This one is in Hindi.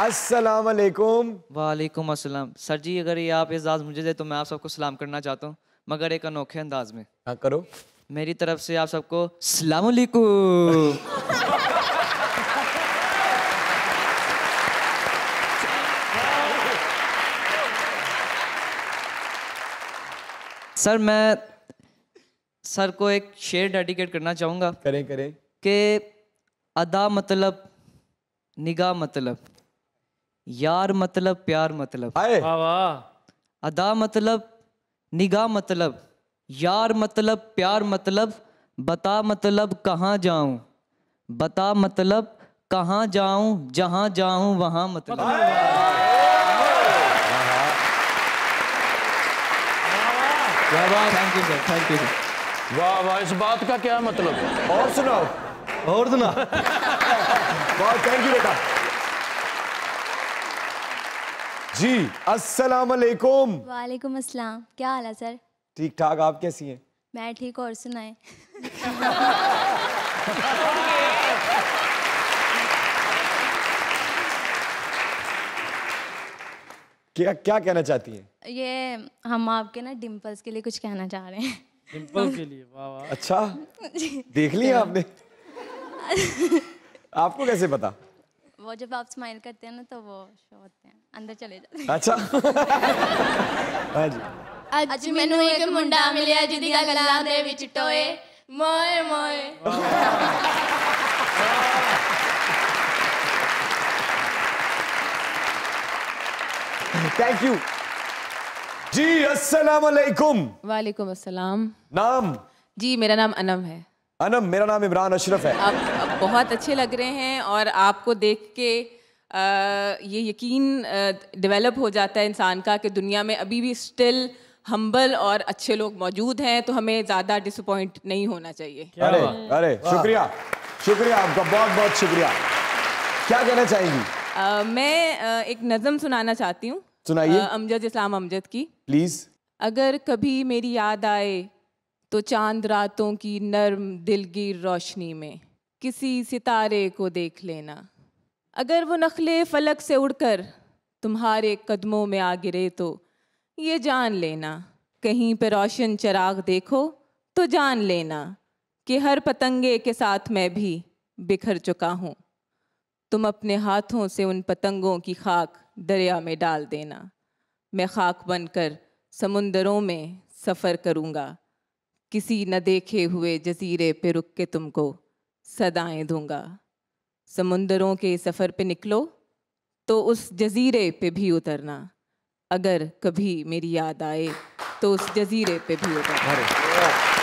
अस्सलाम वालेकुम वालेकुम अस्सलाम सर जी अगर ये आप एजाज़ मुझे दे तो मैं आप सबको सलाम करना चाहता हूँ मगर एक अनोखे अंदाज में हाँ करो मेरी तरफ से आप सबको सलाम सर मैं सर को एक शेर डेडिकेट करना चाहूँगा करें करें के अदा मतलब निगाह मतलब यार मतलब प्यार मतलब अदा मतलब निगाह मतलब यार मतलब प्यार मतलब बता मतलब कहाँ जाऊं बता मतलब कहाँ जाऊं जहाँ जाऊं वहाँ मतलब thank you sir thank you वाह वाह इस बात का क्या मतलब और सुनाओ और सुना बहुत थैंक यू बेटा जी अस्सलाम वालेकुम वालेकुम अस्सलाम क्या हाल है सर ठीक ठाक आप कैसी हैं मैं ठीक और सुनाए क्या क्या कहना चाहती हैं ये हम आपके ना डिंपल्स के लिए कुछ कहना चाह रहे हैं डिंपल के लिए वाह वाह अच्छा देख लिया आपने आपको कैसे पता वो जब आप स्माइल करते हैं ना तो वो शो होते हैं अंदर चले जाते हैं अच्छा हां जी आज ਅੱਜ ਮੈਨੂੰ ਇੱਕ ਮੁੰਡਾ जिदी का गला दे विच टोए मोए मोए थैंक यू जी अस्सलाम वालेकुम वालेकुम अस्सलाम नाम जी मेरा नाम अनम है अनम मेरा नाम इमरान अशरफ है आप, बहुत अच्छे लग रहे हैं और आपको देख के आ, ये यकीन डेवलप हो जाता है इंसान का कि दुनिया में अभी भी स्टिल हम्बल और अच्छे लोग मौजूद हैं तो हमें ज़्यादा डिसअपॉइंट नहीं होना चाहिए अरे अरे शुक्रिया शुक्रिया आपका बहुत बहुत शुक्रिया क्या कहना चाहेंगी आ, मैं आ, एक नज़म सुनाना चाहती हूँ सुनाइए अमजद इस्लाम अमजद की प्लीज़ अगर कभी मेरी याद आए तो चांद रातों की नर्म दिलगीर रोशनी में किसी सितारे को देख लेना अगर वो नखले फलक से उड़कर तुम्हारे कदमों में आ गिरे तो ये जान लेना कहीं पर रोशन चराग देखो तो जान लेना कि हर पतंगे के साथ मैं भी बिखर चुका हूँ तुम अपने हाथों से उन पतंगों की खाक दरिया में डाल देना मैं खाक बनकर समुंदरों में सफ़र करूँगा किसी न देखे हुए जजीरे पे रुक के तुमको सदाएं दूंगा समुंदरों के सफ़र पे निकलो तो उस जजीरे पे भी उतरना अगर कभी मेरी याद आए तो उस जजीरे पे भी उतरना